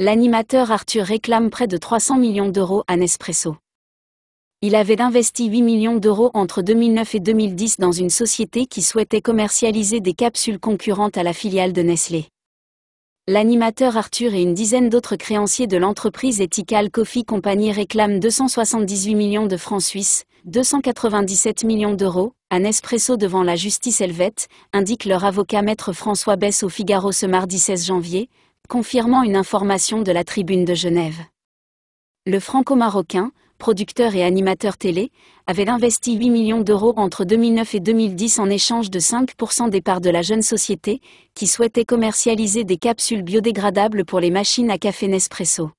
l'animateur Arthur réclame près de 300 millions d'euros à Nespresso. Il avait investi 8 millions d'euros entre 2009 et 2010 dans une société qui souhaitait commercialiser des capsules concurrentes à la filiale de Nestlé. L'animateur Arthur et une dizaine d'autres créanciers de l'entreprise Ethical Coffee Company réclament 278 millions de francs suisses, 297 millions d'euros, à Nespresso devant la justice helvète, indique leur avocat maître François Bess au Figaro ce mardi 16 janvier, confirmant une information de la Tribune de Genève. Le franco-marocain, producteur et animateur télé, avait investi 8 millions d'euros entre 2009 et 2010 en échange de 5% des parts de la jeune société, qui souhaitait commercialiser des capsules biodégradables pour les machines à café Nespresso.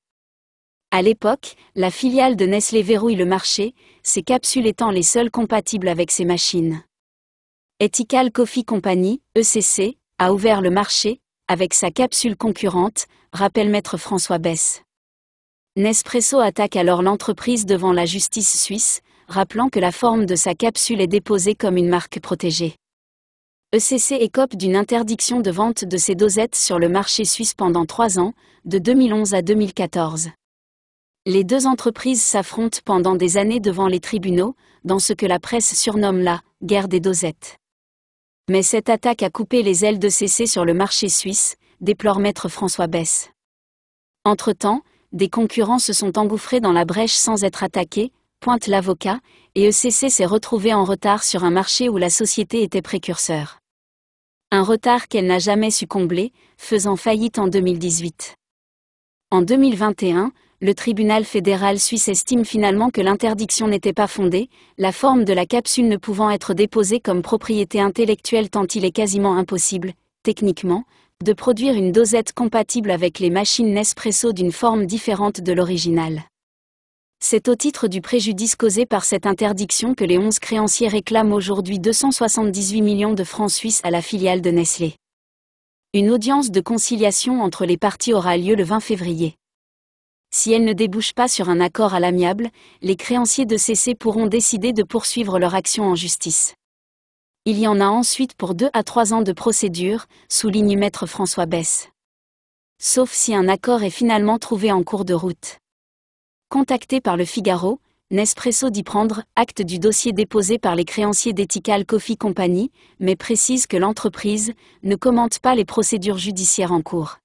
À l'époque, la filiale de Nestlé verrouille le marché, ces capsules étant les seules compatibles avec ces machines. Ethical Coffee Company, ECC, a ouvert le marché, avec sa capsule concurrente, rappelle maître François Besse. Nespresso attaque alors l'entreprise devant la justice suisse, rappelant que la forme de sa capsule est déposée comme une marque protégée. ECC écope d'une interdiction de vente de ses dosettes sur le marché suisse pendant trois ans, de 2011 à 2014. Les deux entreprises s'affrontent pendant des années devant les tribunaux, dans ce que la presse surnomme la guerre des dosettes. Mais cette attaque a coupé les ailes de sur le marché suisse, déplore maître François Besse. Entre-temps, des concurrents se sont engouffrés dans la brèche sans être attaqués, pointe l'avocat, et ECC s'est retrouvé en retard sur un marché où la société était précurseur. Un retard qu'elle n'a jamais su combler, faisant faillite en 2018. En 2021, le tribunal fédéral suisse estime finalement que l'interdiction n'était pas fondée, la forme de la capsule ne pouvant être déposée comme propriété intellectuelle tant il est quasiment impossible, techniquement, de produire une dosette compatible avec les machines Nespresso d'une forme différente de l'original. C'est au titre du préjudice causé par cette interdiction que les 11 créanciers réclament aujourd'hui 278 millions de francs suisses à la filiale de Nestlé. Une audience de conciliation entre les parties aura lieu le 20 février. Si elle ne débouche pas sur un accord à l'amiable, les créanciers de CC pourront décider de poursuivre leur action en justice. Il y en a ensuite pour deux à trois ans de procédure, souligne maître François Besse. Sauf si un accord est finalement trouvé en cours de route. Contacté par le Figaro, Nespresso dit prendre acte du dossier déposé par les créanciers d'Ethical Coffee Company, mais précise que l'entreprise ne commente pas les procédures judiciaires en cours.